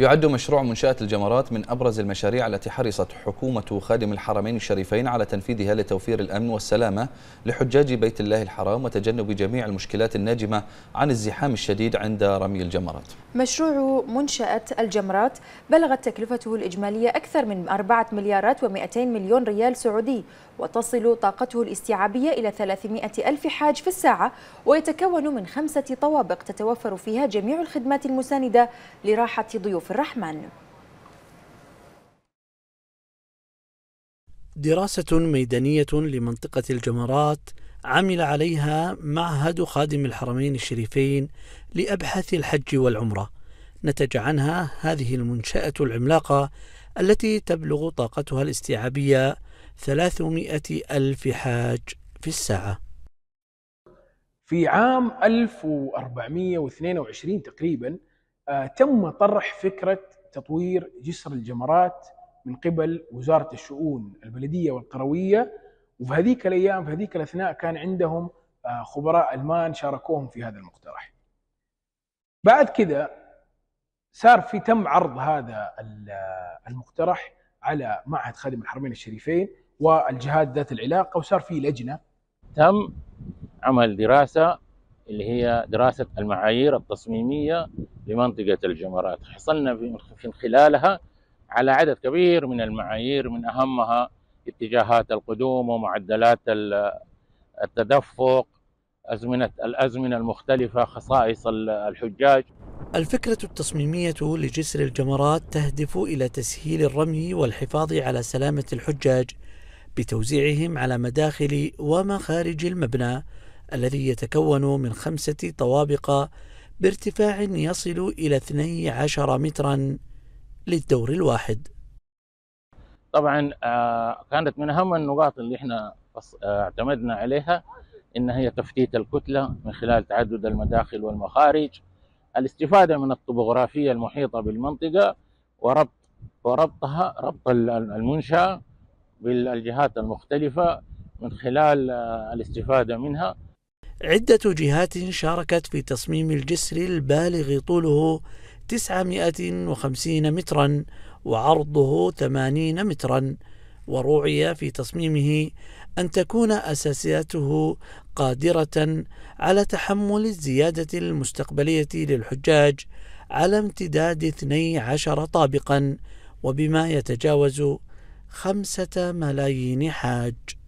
يعد مشروع منشأة الجمرات من أبرز المشاريع التي حرصت حكومة خادم الحرمين الشريفين على تنفيذها لتوفير الأمن والسلامة لحجاج بيت الله الحرام وتجنب جميع المشكلات الناجمة عن الزحام الشديد عند رمي الجمرات مشروع منشأة الجمرات بلغت تكلفته الإجمالية أكثر من 4 مليارات و200 مليون ريال سعودي وتصل طاقته الاستيعابية إلى 300 ألف حاج في الساعة ويتكون من خمسة طوابق تتوفر فيها جميع الخدمات المساندة لراحة ضيوف يوسف الرحمن دراسة ميدانية لمنطقة الجمرات عمل عليها معهد خادم الحرمين الشريفين لأبحاث الحج والعمرة نتج عنها هذه المنشأة العملاقة التي تبلغ طاقتها الاستيعابية 300 ألف حاج في الساعة في عام 1422 تقريباً آه، تم طرح فكره تطوير جسر الجمرات من قبل وزاره الشؤون البلديه والقرويه وفي هذيك الايام في هذيك الاثناء كان عندهم آه، خبراء المان شاركوهم في هذا المقترح. بعد كذا صار في تم عرض هذا آه، المقترح على معهد خادم الحرمين الشريفين والجهات ذات العلاقه وصار في لجنه تم عمل دراسه اللي هي دراسه المعايير التصميميه لمنطقة الجمرات حصلنا من خلالها على عدد كبير من المعايير من أهمها اتجاهات القدوم ومعدلات التدفق أزمنة الأزمنة المختلفة خصائص الحجاج الفكرة التصميمية لجسر الجمرات تهدف إلى تسهيل الرمي والحفاظ على سلامة الحجاج بتوزيعهم على مداخل ومخارج المبنى الذي يتكون من خمسة طوابق بارتفاع يصل إلى 12 مترا للدور الواحد طبعا آه، كانت من أهم النقاط اللي احنا آه، اعتمدنا عليها إن هي تفتيت الكتلة من خلال تعدد المداخل والمخارج الاستفادة من الطبوغرافية المحيطة بالمنطقة وربط وربطها ربط المنشأة بالجهات المختلفة من خلال آه، الاستفادة منها عدة جهات شاركت في تصميم الجسر البالغ طوله 950 مترا وعرضه 80 مترا وروعي في تصميمه أن تكون أساسياته قادرة على تحمل الزيادة المستقبلية للحجاج على امتداد 12 طابقا وبما يتجاوز خمسة ملايين حاج